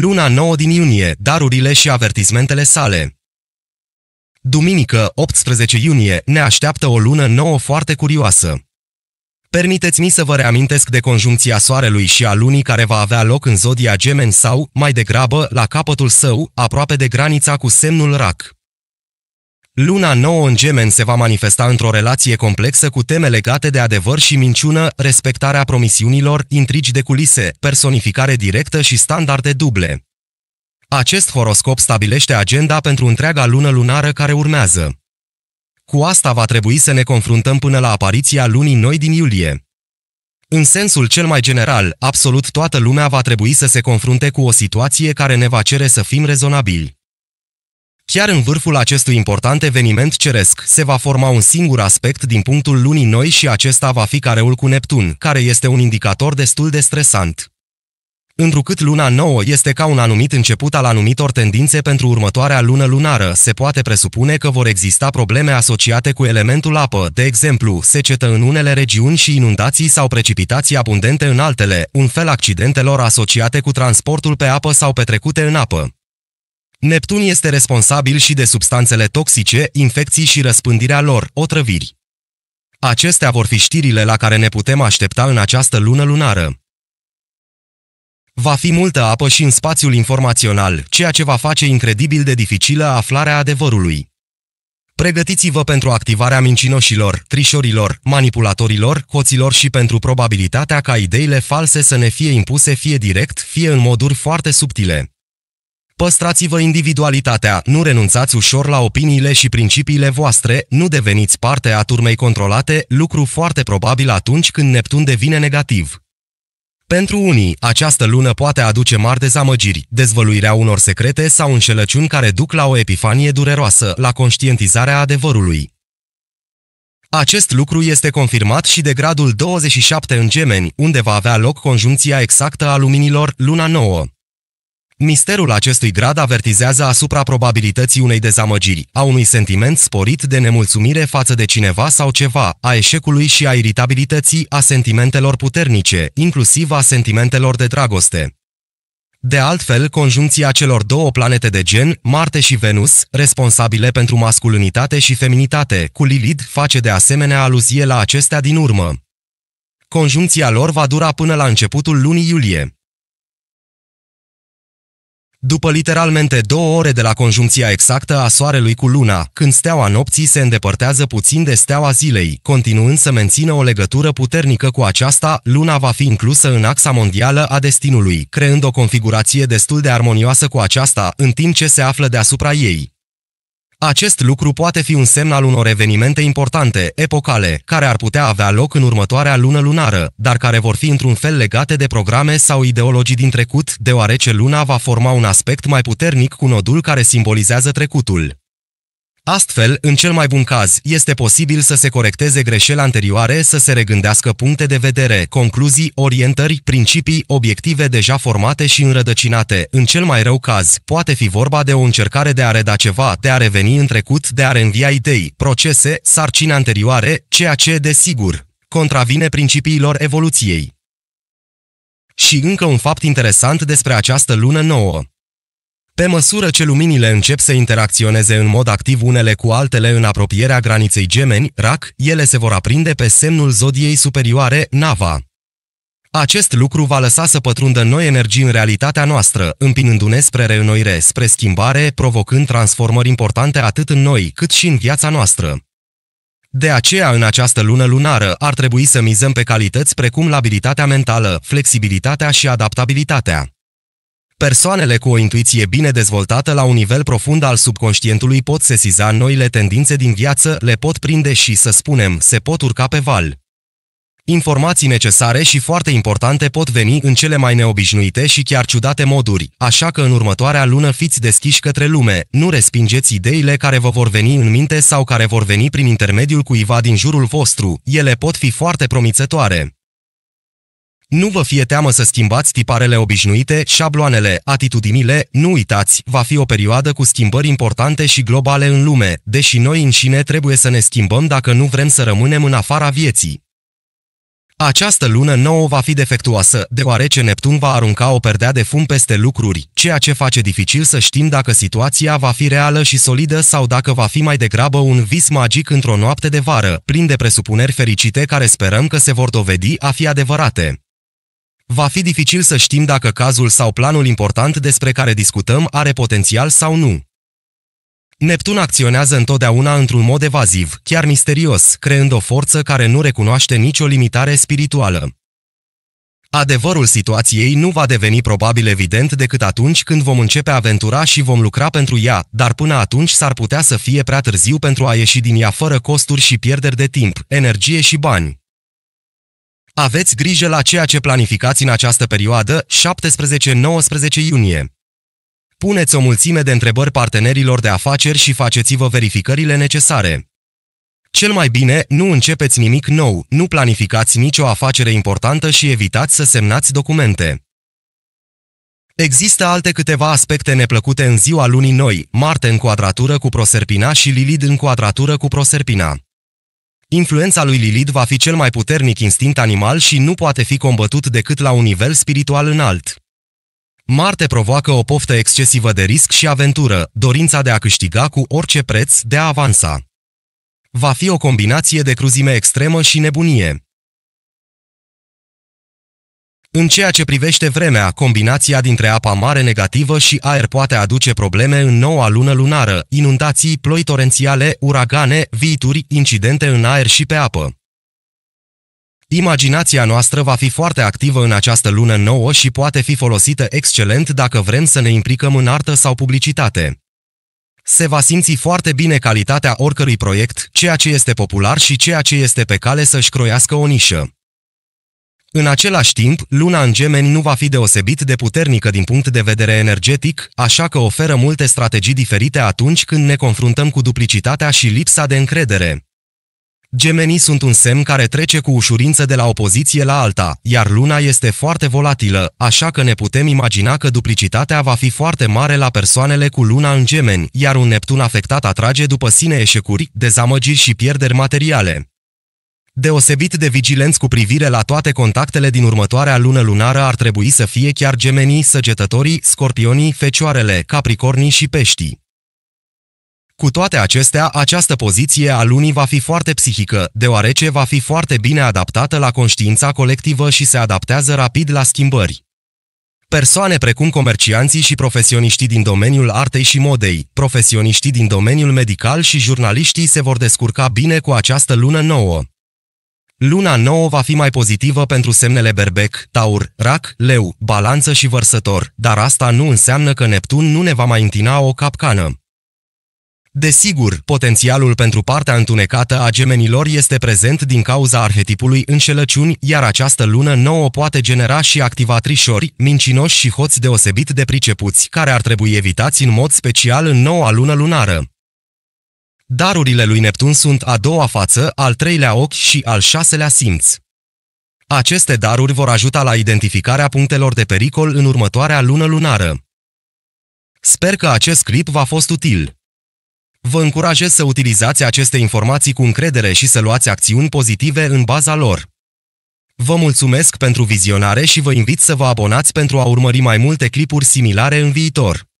Luna 9 din iunie, darurile și avertismentele sale. Duminică, 18 iunie, ne așteaptă o lună nouă foarte curioasă. Permiteți-mi să vă reamintesc de conjuncția Soarelui și a Lunii care va avea loc în zodia Gemen sau, mai degrabă, la capătul său, aproape de granița cu semnul RAC. Luna nouă în gemeni se va manifesta într-o relație complexă cu teme legate de adevăr și minciună, respectarea promisiunilor, intrigi de culise, personificare directă și standarde duble. Acest horoscop stabilește agenda pentru întreaga lună lunară care urmează. Cu asta va trebui să ne confruntăm până la apariția lunii noi din iulie. În sensul cel mai general, absolut toată lumea va trebui să se confrunte cu o situație care ne va cere să fim rezonabili. Chiar în vârful acestui important eveniment ceresc, se va forma un singur aspect din punctul lunii noi și acesta va fi careul cu Neptun, care este un indicator destul de stresant. Întrucât luna nouă este ca un anumit început al anumitor tendințe pentru următoarea lună lunară, se poate presupune că vor exista probleme asociate cu elementul apă, de exemplu, secetă în unele regiuni și inundații sau precipitații abundente în altele, un fel accidentelor asociate cu transportul pe apă sau petrecute în apă. Neptun este responsabil și de substanțele toxice, infecții și răspândirea lor, otrăviri. Acestea vor fi știrile la care ne putem aștepta în această lună lunară. Va fi multă apă și în spațiul informațional, ceea ce va face incredibil de dificilă aflarea adevărului. Pregătiți-vă pentru activarea mincinoșilor, trișorilor, manipulatorilor, coților și pentru probabilitatea ca ideile false să ne fie impuse fie direct, fie în moduri foarte subtile. Păstrați-vă individualitatea, nu renunțați ușor la opiniile și principiile voastre, nu deveniți parte a turmei controlate, lucru foarte probabil atunci când Neptun devine negativ. Pentru unii, această lună poate aduce mari dezamăgiri, dezvăluirea unor secrete sau înșelăciuni care duc la o epifanie dureroasă, la conștientizarea adevărului. Acest lucru este confirmat și de gradul 27 în gemeni, unde va avea loc conjunția exactă a luminilor, luna nouă. Misterul acestui grad avertizează asupra probabilității unei dezamăgiri, a unui sentiment sporit de nemulțumire față de cineva sau ceva, a eșecului și a iritabilității, a sentimentelor puternice, inclusiv a sentimentelor de dragoste. De altfel, conjuncția celor două planete de gen, Marte și Venus, responsabile pentru masculinitate și feminitate, cu Lilith face de asemenea aluzie la acestea din urmă. Conjuncția lor va dura până la începutul lunii iulie. După literalmente două ore de la conjuncția exactă a Soarelui cu Luna, când steaua nopții se îndepărtează puțin de steaua zilei, continuând să mențină o legătură puternică cu aceasta, Luna va fi inclusă în axa mondială a destinului, creând o configurație destul de armonioasă cu aceasta, în timp ce se află deasupra ei. Acest lucru poate fi un semn al unor evenimente importante, epocale, care ar putea avea loc în următoarea lună lunară, dar care vor fi într-un fel legate de programe sau ideologii din trecut, deoarece luna va forma un aspect mai puternic cu nodul care simbolizează trecutul. Astfel, în cel mai bun caz, este posibil să se corecteze greșeli anterioare, să se regândească puncte de vedere, concluzii, orientări, principii, obiective deja formate și înrădăcinate. În cel mai rău caz, poate fi vorba de o încercare de a reda ceva, de a reveni în trecut, de a reînvia idei, procese, sarcini anterioare, ceea ce, desigur, contravine principiilor evoluției. Și încă un fapt interesant despre această lună nouă. Pe măsură ce luminile încep să interacționeze în mod activ unele cu altele în apropierea graniței gemeni, RAC, ele se vor aprinde pe semnul zodiei superioare, Nava. Acest lucru va lăsa să pătrundă noi energii în realitatea noastră, împinându-ne spre reînnoire, spre schimbare, provocând transformări importante atât în noi, cât și în viața noastră. De aceea, în această lună lunară, ar trebui să mizăm pe calități precum labilitatea mentală, flexibilitatea și adaptabilitatea. Persoanele cu o intuiție bine dezvoltată la un nivel profund al subconștientului pot sesiza noile tendințe din viață, le pot prinde și, să spunem, se pot urca pe val. Informații necesare și foarte importante pot veni în cele mai neobișnuite și chiar ciudate moduri, așa că în următoarea lună fiți deschiși către lume, nu respingeți ideile care vă vor veni în minte sau care vor veni prin intermediul cuiva din jurul vostru, ele pot fi foarte promițătoare. Nu vă fie teamă să schimbați tiparele obișnuite, șabloanele, atitudinile, nu uitați, va fi o perioadă cu schimbări importante și globale în lume, deși noi înșine trebuie să ne schimbăm dacă nu vrem să rămânem în afara vieții. Această lună nouă va fi defectuoasă, deoarece Neptun va arunca o perdea de fum peste lucruri, ceea ce face dificil să știm dacă situația va fi reală și solidă sau dacă va fi mai degrabă un vis magic într-o noapte de vară, plin de presupuneri fericite care sperăm că se vor dovedi a fi adevărate. Va fi dificil să știm dacă cazul sau planul important despre care discutăm are potențial sau nu. Neptun acționează întotdeauna într-un mod evaziv, chiar misterios, creând o forță care nu recunoaște nicio limitare spirituală. Adevărul situației nu va deveni probabil evident decât atunci când vom începe aventura și vom lucra pentru ea, dar până atunci s-ar putea să fie prea târziu pentru a ieși din ea fără costuri și pierderi de timp, energie și bani. Aveți grijă la ceea ce planificați în această perioadă, 17-19 iunie. Puneți o mulțime de întrebări partenerilor de afaceri și faceți-vă verificările necesare. Cel mai bine, nu începeți nimic nou, nu planificați nicio afacere importantă și evitați să semnați documente. Există alte câteva aspecte neplăcute în ziua lunii noi, Marte în cuadratură cu Proserpina și Lilith în cuadratură cu Proserpina. Influența lui Lilith va fi cel mai puternic instinct animal și nu poate fi combătut decât la un nivel spiritual înalt. Marte provoacă o poftă excesivă de risc și aventură, dorința de a câștiga cu orice preț, de a avansa. Va fi o combinație de cruzime extremă și nebunie. În ceea ce privește vremea, combinația dintre apa mare negativă și aer poate aduce probleme în noua lună lunară, inundații, ploi torențiale, uragane, viituri, incidente în aer și pe apă. Imaginația noastră va fi foarte activă în această lună nouă și poate fi folosită excelent dacă vrem să ne implicăm în artă sau publicitate. Se va simți foarte bine calitatea oricărui proiect, ceea ce este popular și ceea ce este pe cale să-și croiască o nișă. În același timp, luna în gemeni nu va fi deosebit de puternică din punct de vedere energetic, așa că oferă multe strategii diferite atunci când ne confruntăm cu duplicitatea și lipsa de încredere. Gemenii sunt un semn care trece cu ușurință de la o poziție la alta, iar luna este foarte volatilă, așa că ne putem imagina că duplicitatea va fi foarte mare la persoanele cu luna în gemeni, iar un Neptun afectat atrage după sine eșecuri, dezamăgiri și pierderi materiale. Deosebit de vigilenți cu privire la toate contactele din următoarea lună lunară ar trebui să fie chiar gemenii, săgetătorii, scorpionii, fecioarele, capricornii și peștii. Cu toate acestea, această poziție a lunii va fi foarte psihică, deoarece va fi foarte bine adaptată la conștiința colectivă și se adaptează rapid la schimbări. Persoane precum comercianții și profesioniștii din domeniul artei și modei, profesioniștii din domeniul medical și jurnaliștii se vor descurca bine cu această lună nouă. Luna nouă va fi mai pozitivă pentru semnele berbec, taur, rac, leu, balanță și vărsător, dar asta nu înseamnă că Neptun nu ne va mai întina o capcană. Desigur, potențialul pentru partea întunecată a gemenilor este prezent din cauza arhetipului înșelăciuni, iar această lună nouă poate genera și activa trișori, mincinoși și hoți deosebit de pricepuți, care ar trebui evitați în mod special în noua lună lunară. Darurile lui Neptun sunt a doua față, al treilea ochi și al șaselea simț. Aceste daruri vor ajuta la identificarea punctelor de pericol în următoarea lună lunară. Sper că acest clip v-a fost util. Vă încurajez să utilizați aceste informații cu încredere și să luați acțiuni pozitive în baza lor. Vă mulțumesc pentru vizionare și vă invit să vă abonați pentru a urmări mai multe clipuri similare în viitor.